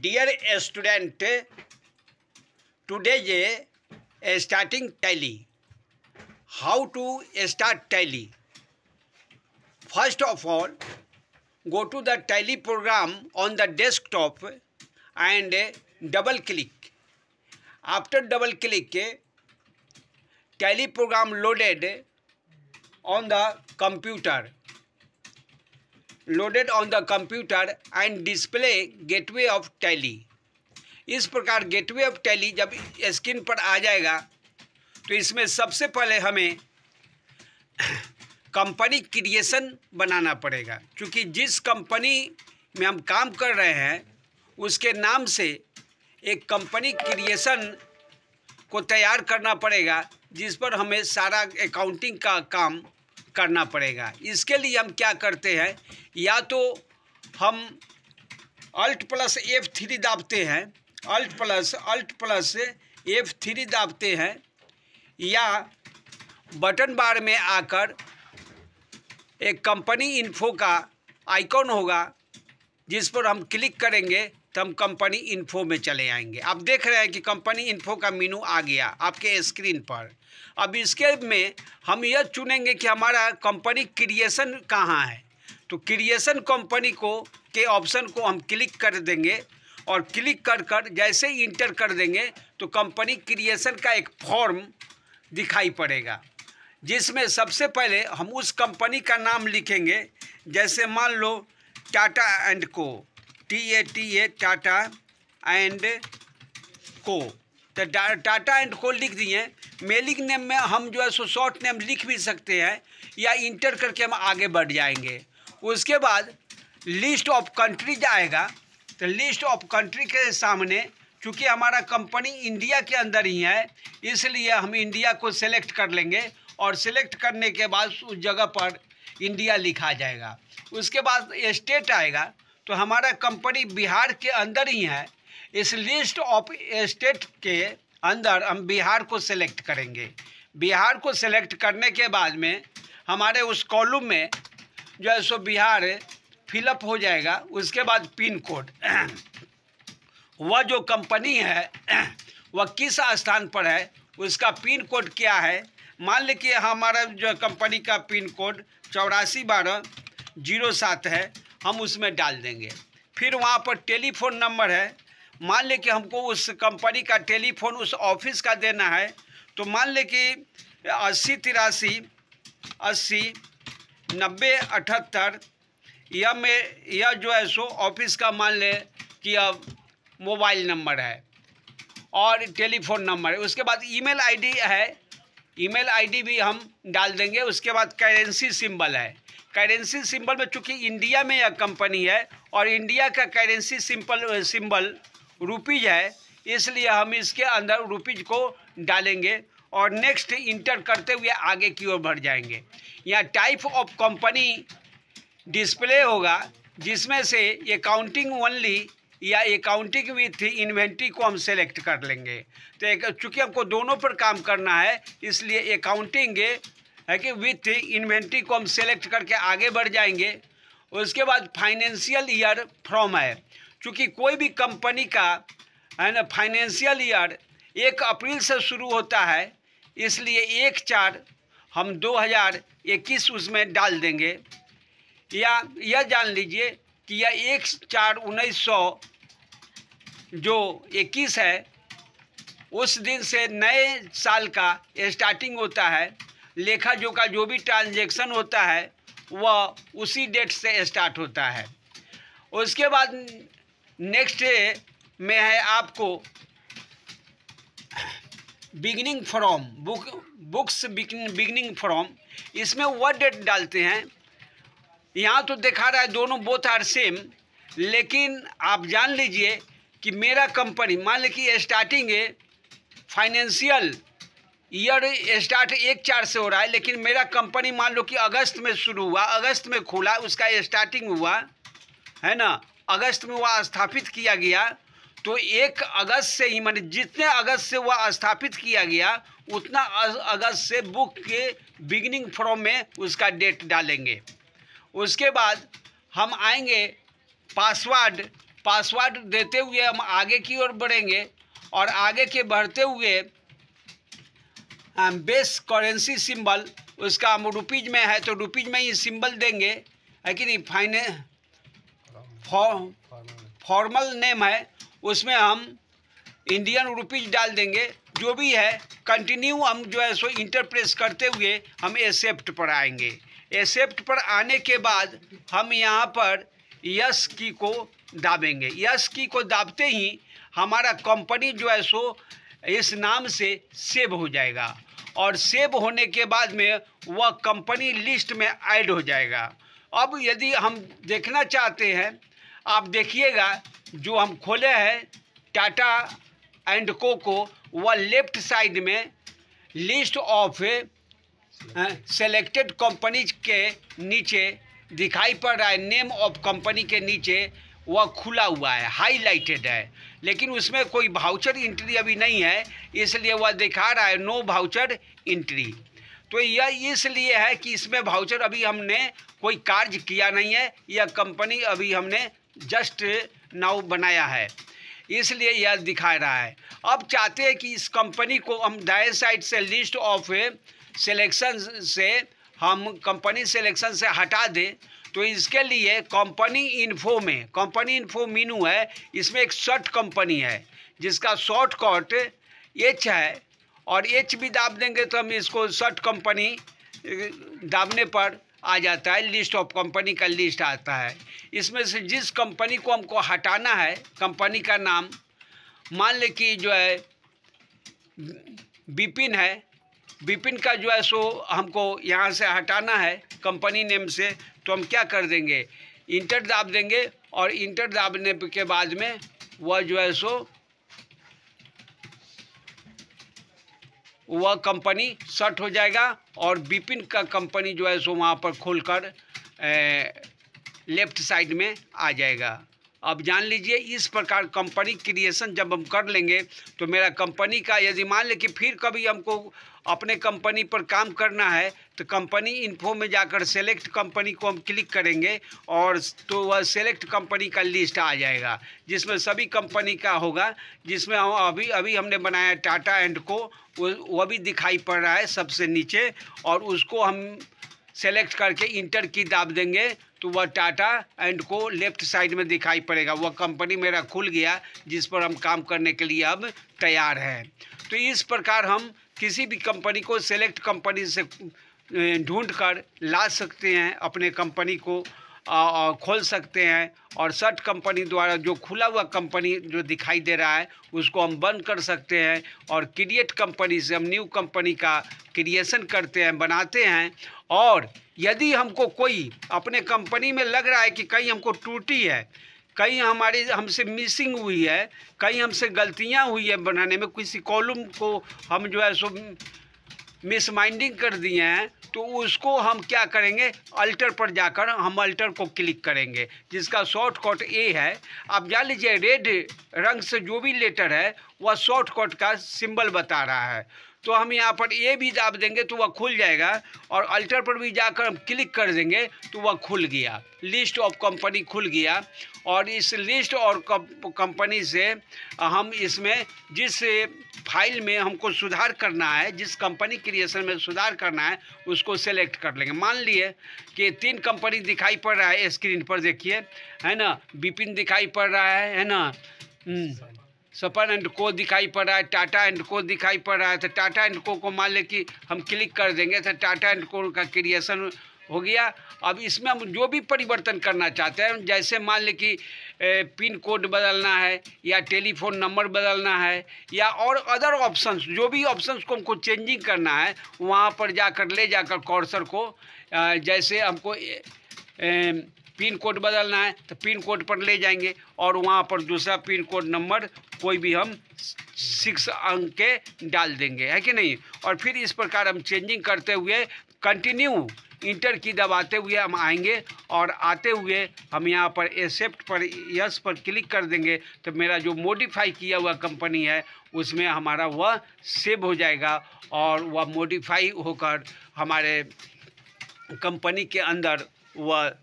Dear student today जे starting Tally how to start Tally first of all go to the Tally program on the desktop and double click after double click Tally program loaded on the computer loaded on the computer and display gateway of Tally इस प्रकार gateway of Tally जब screen पर आ जाएगा तो इसमें सबसे पहले हमें कंपनी क्रिएशन बनाना पड़ेगा क्योंकि जिस कंपनी में हम काम कर रहे हैं उसके नाम से एक कंपनी क्रिएशन को तैयार करना पड़ेगा जिस पर हमें सारा अकाउंटिंग का काम करना पड़ेगा इसके लिए हम क्या करते हैं या तो हम अल्ट प्लस एफ थ्री दाबते हैं alt plus alt plus F three दाबते हैं या बटन बार में आकर एक कंपनी इन्फो का आइकॉन होगा जिस पर हम क्लिक करेंगे तो हम कंपनी इन्फो में चले आएंगे आप देख रहे हैं कि कंपनी इन्फो का मीनू आ गया आपके स्क्रीन पर अब इसके में हम यह चुनेंगे कि हमारा कंपनी क्रिएशन कहाँ है तो क्रिएशन कंपनी को के ऑप्शन को हम क्लिक कर देंगे और क्लिक कर कर जैसे ही इंटर कर देंगे तो कंपनी क्रिएशन का एक फॉर्म दिखाई पड़ेगा जिसमें सबसे पहले हम उस कंपनी का नाम लिखेंगे जैसे मान लो Tata and co T A T A Tata and co तो टाटा एंड को लिख दिए मेलिंग नेम में हम जो है सो शॉर्ट नेम लिख भी सकते हैं या इंटर करके हम आगे बढ़ जाएंगे उसके बाद लिस्ट ऑफ कंट्रीज आएगा तो लिस्ट ऑफ कंट्री के सामने चूँकि हमारा कंपनी इंडिया के अंदर ही है इसलिए हम इंडिया को सेलेक्ट कर लेंगे और सिलेक्ट करने के बाद उस जगह पर इंडिया लिखा जाएगा उसके बाद स्टेट आएगा तो हमारा कंपनी बिहार के अंदर ही है इस लिस्ट ऑफ स्टेट के अंदर हम बिहार को सेलेक्ट करेंगे बिहार को सेलेक्ट करने के बाद में हमारे उस कॉलम में जो है सो बिहार फिलअप हो जाएगा उसके बाद पिन कोड वह जो कंपनी है वह किस स्थान पर है उसका पिन कोड क्या है मान लीजिए हमारा जो कंपनी का पिन कोड चौरासी बारह जीरो सात है हम उसमें डाल देंगे फिर वहाँ पर टेलीफोन नंबर है मान ले कि हमको उस कंपनी का टेलीफोन उस ऑफिस का देना है तो मान ले कि अस्सी तिरासी अस्सी नब्बे अठहत्तर यह में यह जो है सो ऑफिस का मान ले कि अब मोबाइल नंबर है और टेलीफोन नंबर है उसके बाद ईमेल आईडी है ईमेल आईडी भी हम डाल देंगे उसके बाद करेंसी सिंबल है करेंसी सिंबल में चूंकि इंडिया में यह कंपनी है और इंडिया का करेंसी सिंपल सिंबल रुपीज़ है इसलिए हम इसके अंदर रुपीज़ को डालेंगे और नेक्स्ट इंटर करते हुए आगे की ओर बढ़ जाएंगे यहाँ टाइप ऑफ कंपनी डिस्प्ले होगा जिसमें से अकाउंटिंग ओनली या अकाउंटिंग विथ इन्वेंट्री को हम सेलेक्ट कर लेंगे तो चूँकि हमको दोनों पर काम करना है इसलिए अकाउंटिंग है कि विथ इन्वेंट्री को हम सेलेक्ट करके आगे बढ़ जाएंगे उसके बाद फाइनेंशियल ईयर फ्रॉम है क्योंकि कोई भी कंपनी का है ना फाइनेंशियल ईयर एक अप्रैल से शुरू होता है इसलिए एक चार हम 2021 उसमें डाल देंगे या यह जान लीजिए कि यह एक चार उन्नीस सौ जो इक्कीस है उस दिन से नए साल का स्टार्टिंग होता है लेखा जोखा जो भी ट्रांजेक्शन होता है वह उसी डेट से स्टार्ट होता है उसके बाद नेक्स्ट में है आपको beginning from book books beginning from इसमें वह डेट डालते हैं यहाँ तो दिखा रहा है दोनों बोथ आर सेम लेकिन आप जान लीजिए कि मेरा कंपनी मान लीजिए स्टार्टिंग है फाइनेंशियल ईयर स्टार्ट एक चार से हो रहा है लेकिन मेरा कंपनी मान लो कि अगस्त में शुरू हुआ अगस्त में खुला उसका स्टार्टिंग हुआ है ना अगस्त में वह स्थापित किया गया तो एक अगस्त से ही मैंने जितने अगस्त से वह स्थापित किया गया उतना अगस्त से बुक के बिगनिंग फॉर्म में उसका डेट डालेंगे उसके बाद हम आएंगे पासवर्ड पासवर्ड देते हुए हम आगे की ओर बढ़ेंगे और आगे के बढ़ते हुए बेस करेंसी सिंबल उसका हम रुपीज में है तो रुपीज में ही सिंबल देंगे है कि नहीं फाइने फॉर्मल नेम है उसमें हम इंडियन रुपीज डाल देंगे जो भी है कंटिन्यू हम जो है सो इंटरप्रेस करते हुए हम एसेप्ट पर आएंगे एसेप्ट पर आने के बाद हम यहाँ पर यस की को दाबेंगे यस की को दाबते ही हमारा कंपनी जो है सो इस नाम से सेव हो जाएगा और सेव होने के बाद में वह कंपनी लिस्ट में ऐड हो जाएगा अब यदि हम देखना चाहते हैं आप देखिएगा जो हम खोले हैं टाटा एंड को को वह लेफ्ट साइड में लिस्ट ऑफ सेलेक्टेड कंपनीज के नीचे दिखाई पड़ रहा है नेम ऑफ कंपनी के नीचे वह खुला हुआ है हाईलाइटेड है लेकिन उसमें कोई भाउचर इंट्री अभी नहीं है इसलिए वह दिखा रहा है नो भाउचर इंट्री तो यह इसलिए है कि इसमें भाउचर अभी हमने कोई कार्य किया नहीं है यह कंपनी अभी हमने जस्ट नाउ बनाया है इसलिए यह दिखा रहा है अब चाहते हैं कि इस कंपनी को हम दाए साइड से लिस्ट ऑफ सिलेक्शन से हम कंपनी सिलेक्शन से हटा दें तो इसके लिए कंपनी इन्फो में कंपनी इन्फो मीनू है इसमें एक शॉर्ट कंपनी है जिसका शॉर्टकट एच है और एच भी दाब देंगे तो हम इसको शॉर्ट कंपनी दाबने पर आ जाता है लिस्ट ऑफ कंपनी का लिस्ट आता है इसमें से जिस कंपनी को हमको हटाना है कंपनी का नाम मान ले कि जो है बिपिन है विपिन का जो है सो हमको यहाँ से हटाना है कंपनी नेम से तो हम क्या कर देंगे इंटर दाब देंगे और इंटर दाबने के बाद में वह जो है सो वह कंपनी सेट हो जाएगा और विपिन का कंपनी जो है सो वहाँ पर खोलकर लेफ्ट साइड में आ जाएगा अब जान लीजिए इस प्रकार कंपनी क्रिएशन जब हम कर लेंगे तो मेरा कंपनी का यदि मान लें कि फिर कभी हमको अपने कंपनी पर काम करना है तो कंपनी इन्फो में जाकर सेलेक्ट कंपनी को हम क्लिक करेंगे और तो वह सेलेक्ट कंपनी का लिस्ट आ जाएगा जिसमें सभी कंपनी का होगा जिसमें हम अभी अभी हमने बनाया टाटा एंड को वह भी दिखाई पड़ रहा है सबसे नीचे और उसको हम सेलेक्ट करके इंटर की दाब देंगे तो वह Tata and co left side में दिखाई पड़ेगा वह कंपनी मेरा खुल गया जिस पर हम काम करने के लिए अब तैयार हैं तो इस प्रकार हम किसी भी कंपनी को सेलेक्ट कंपनी से ढूंढ कर ला सकते हैं अपने कंपनी को आ, खोल सकते हैं और सर्ट कंपनी द्वारा जो खुला हुआ कंपनी जो दिखाई दे रहा है उसको हम बंद कर सकते हैं और क्रिएट कंपनी से हम न्यू कंपनी का क्रिएशन करते हैं बनाते हैं और यदि हमको कोई अपने कंपनी में लग रहा है कि कहीं हमको टूटी है कई हमारी हमसे मिसिंग हुई है कई हमसे गलतियां हुई है बनाने में किसी कॉलम को हम जो है सो मिस माइंडिंग कर दिए हैं तो उसको हम क्या करेंगे अल्टर पर जाकर हम अल्टर को क्लिक करेंगे जिसका शॉर्टकट ए है आप जान लीजिए रेड रंग से जो भी लेटर है वह शॉर्टकट का सिंबल बता रहा है तो हम यहाँ पर ये भी दाब देंगे तो वह खुल जाएगा और अल्टर पर भी जाकर हम क्लिक कर देंगे तो वह खुल गया लिस्ट ऑफ कंपनी खुल गया और इस लिस्ट और कंपनी से हम इसमें जिस फाइल में हमको सुधार करना है जिस कंपनी क्रिएशन में सुधार करना है उसको सेलेक्ट कर लेंगे मान लिए कि तीन कंपनी दिखाई पड़ रहा है स्क्रीन पर देखिए है ना बिपिन दिखाई पड़ रहा है है ना हम्म। सपन एंड को दिखाई पड़ रहा है टाटा एंड को दिखाई पड़ रहा है तो टाटा एंड को को मान लें कि हम क्लिक कर देंगे तो टाटा एंड को का क्रिएशन हो गया अब इसमें हम जो भी परिवर्तन करना चाहते हैं जैसे मान लें कि पिन कोड बदलना है या टेलीफोन नंबर बदलना है या और अदर ऑप्शंस जो भी ऑप्शंस को हमको चेंजिंग करना है वहाँ पर जाकर ले जाकर कौरसर को जैसे हमको पिन कोड बदलना है तो पिन कोड पर ले जाएंगे और वहाँ पर दूसरा पिन कोड नंबर कोई भी हम सिक्स अंक के डाल देंगे है कि नहीं और फिर इस प्रकार हम चेंजिंग करते हुए कंटिन्यू इंटर की दबाते हुए हम आएंगे और आते हुए हम यहाँ पर एक्सेप्ट पर यस पर क्लिक कर देंगे तो मेरा जो मॉडिफाई किया हुआ कंपनी है उसमें हमारा वह सेव हो जाएगा और वह मॉडिफाई होकर हमारे कंपनी के अंदर वह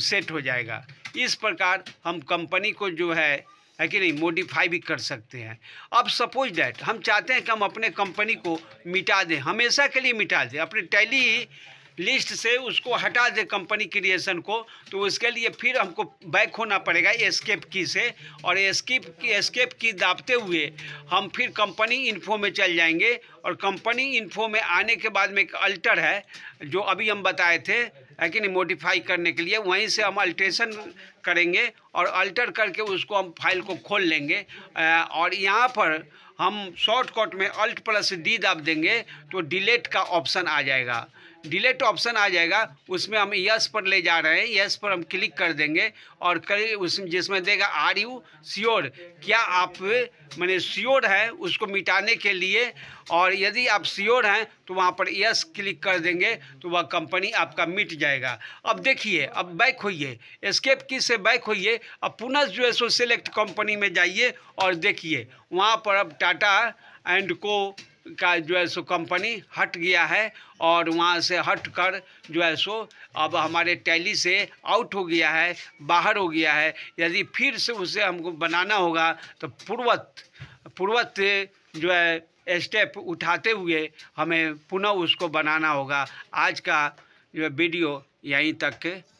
सेट हो जाएगा इस प्रकार हम कंपनी को जो है है कि नहीं मॉडिफाई भी कर सकते हैं अब सपोज डैट हम चाहते हैं कि हम अपने कंपनी को मिटा दें हमेशा के लिए मिटा दें अपने टैली लिस्ट से उसको हटा दे कंपनी क्रिएशन को तो उसके लिए फिर हमको बैक होना पड़ेगा एस्केप की से और एस्केप की एस्केप की दाबते हुए हम फिर कंपनी इन्फो में चल जाएंगे और कंपनी इन्फो में आने के बाद में एक अल्टर है जो अभी हम बताए थे है कि नहीं मोडिफाई करने के लिए वहीं से हम अल्ट्रेशन करेंगे और अल्टर करके उसको हम फाइल को खोल लेंगे और यहाँ पर हम शॉर्टकट में अल्ट प्लस डी दाब देंगे तो डिलेट का ऑप्शन आ जाएगा डिलेट ऑप्शन आ जाएगा उसमें हम यस पर ले जा रहे हैं यस पर हम क्लिक कर देंगे और कर उस जिसमें देगा आर यू श्योर क्या आप मैंने श्योर है उसको मिटाने के लिए और यदि आप श्योर हैं तो वहाँ पर यस क्लिक कर देंगे तो वह कंपनी आपका मिट जाएगा अब देखिए अब बैक होइए एस्केप की से बैक होइए अब पुनः जो है सो सेलेक्ट कंपनी में जाइए और देखिए वहाँ पर अब टाटा एंड को का जो है सो कंपनी हट गया है और वहाँ से हट कर जो है सो अब हमारे टैली से आउट हो गया है बाहर हो गया है यदि फिर से उसे हमको बनाना होगा तो पूर्वत पूर्वत जो है स्टेप उठाते हुए हमें पुनः उसको बनाना होगा आज का जो वीडियो यहीं तक